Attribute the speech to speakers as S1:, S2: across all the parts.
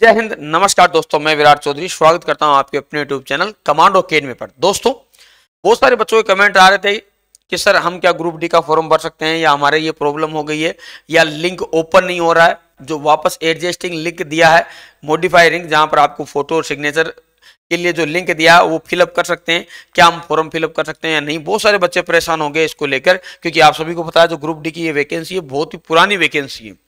S1: जय हिंद नमस्कार दोस्तों मैं विराट चौधरी स्वागत करता हूं आपके अपने यूट्यूब चैनल कमांडो अकेडमी पर दोस्तों बहुत सारे बच्चों के कमेंट आ रहे थे कि सर हम क्या ग्रुप डी का फॉर्म भर सकते हैं या हमारे ये प्रॉब्लम हो गई है या लिंक ओपन नहीं हो रहा है जो वापस एडजस्टिंग लिंक दिया है मोडिफाई लिंक जहाँ पर आपको फोटो और सिग्नेचर के लिए जो लिंक दिया वो फिलअप कर सकते हैं क्या हम फॉर्म फिलअप कर सकते हैं या नहीं बहुत सारे बच्चे परेशान होंगे इसको लेकर क्योंकि आप सभी को पता है जो ग्रुप डी की ये वैकेंसी है बहुत ही पुरानी वैकेंसी है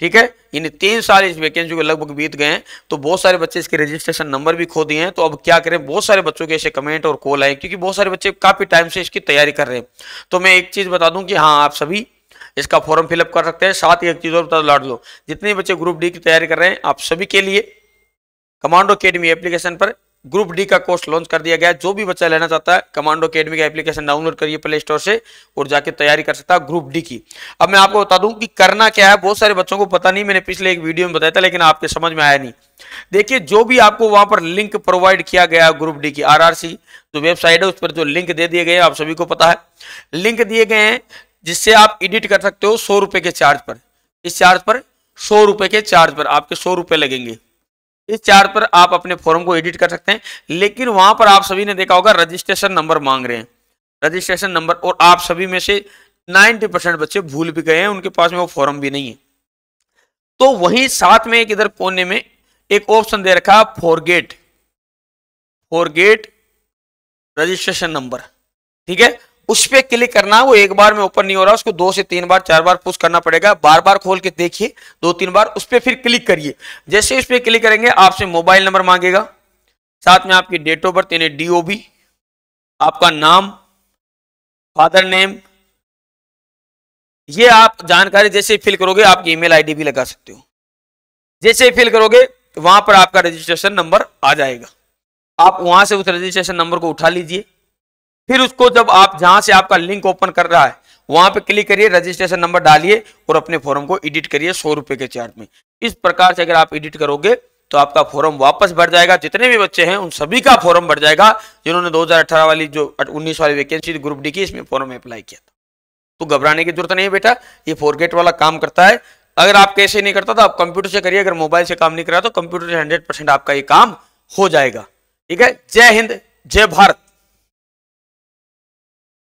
S1: ठीक है इन तीन साल इस वैकेंसी को लगभग बीत गए हैं तो बहुत सारे बच्चे इसके रजिस्ट्रेशन नंबर भी खो दिए हैं तो अब क्या करें बहुत सारे बच्चों के ऐसे कमेंट और कॉल आए क्योंकि बहुत सारे बच्चे काफी टाइम से इसकी तैयारी कर रहे हैं तो मैं एक चीज बता दूं कि हाँ आप सभी इसका फॉर्म फिलअप कर सकते हैं साथ ही एक चीज और बता दो लाट दो जितने बच्चे ग्रुप डी की तैयारी कर रहे हैं आप सभी के लिए कमांडो अकेडमी एप्लीकेशन पर ग्रुप डी का कोर्स लॉन्च कर दिया गया है जो भी बच्चा लेना चाहता है कमांडो अकेडमी का एप्लीकेशन डाउनलोड करिए प्ले स्टोर से और जाके तैयारी कर सकता है ग्रुप डी की अब मैं आपको बता दूं कि करना क्या है बहुत सारे बच्चों को पता नहीं मैंने पिछले एक वीडियो में बताया था लेकिन आपके समझ में आया नहीं देखिए जो भी आपको वहां पर लिंक प्रोवाइड किया गया ग्रुप डी की आर जो वेबसाइट है उस पर जो लिंक दे दिए गए आप सभी को पता है लिंक दिए गए हैं जिससे आप एडिट कर सकते हो सौ रुपए के चार्ज पर इस चार्ज पर सौ रुपए के चार्ज पर आपके सौ रुपए लगेंगे इस चार्ट पर आप अपने फॉर्म को एडिट कर सकते हैं लेकिन वहां पर आप सभी ने देखा होगा रजिस्ट्रेशन नंबर मांग रहे हैं रजिस्ट्रेशन नंबर और आप सभी में से 90 परसेंट बच्चे भूल भी गए हैं उनके पास में वो फॉर्म भी नहीं है तो वहीं साथ में एक इधर कोने में एक ऑप्शन दे रखा फॉरगेट फॉरगेट रजिस्ट्रेशन नंबर ठीक है उस पर क्लिक करना वो एक बार में ओपन नहीं हो रहा उसको दो से तीन बार चार बार पुश करना पड़ेगा बार बार खोल के देखिए दो तीन बार उस पर फिर क्लिक करिए जैसे उस पर क्लिक करेंगे आपसे मोबाइल नंबर मांगेगा साथ में आपकी डेट ऑफ बर्थ यानी डी आपका नाम फादर नेम ये आप जानकारी जैसे फिल करोगे आपकी ईमेल आईडी भी लगा सकते हो जैसे फिल करोगे वहां पर आपका रजिस्ट्रेशन नंबर आ जाएगा आप वहां से उस रजिस्ट्रेशन नंबर को उठा लीजिए फिर उसको जब आप जहां से आपका लिंक ओपन कर रहा है वहां पे क्लिक करिए रजिस्ट्रेशन नंबर डालिए और अपने फॉर्म को एडिट करिए सौ रुपए के चार्ज में इस प्रकार से अगर आप एडिट करोगे तो आपका फॉर्म वापस भर जाएगा जितने भी बच्चे हैं उन सभी का फॉर्म भर जाएगा जिन्होंने 2018 वाली जो 19 वाली वैकेंसी ग्रुप डी की इसमें फॉर्म अप्लाई किया था तो घबराने की जरूरत नहीं है बेटा ये फोरगेट वाला काम करता है अगर आप कैसे नहीं करता तो आप कंप्यूटर से करिए अगर मोबाइल से काम नहीं करा तो कंप्यूटर से हंड्रेड आपका ये काम हो जाएगा ठीक है जय हिंद जय भारत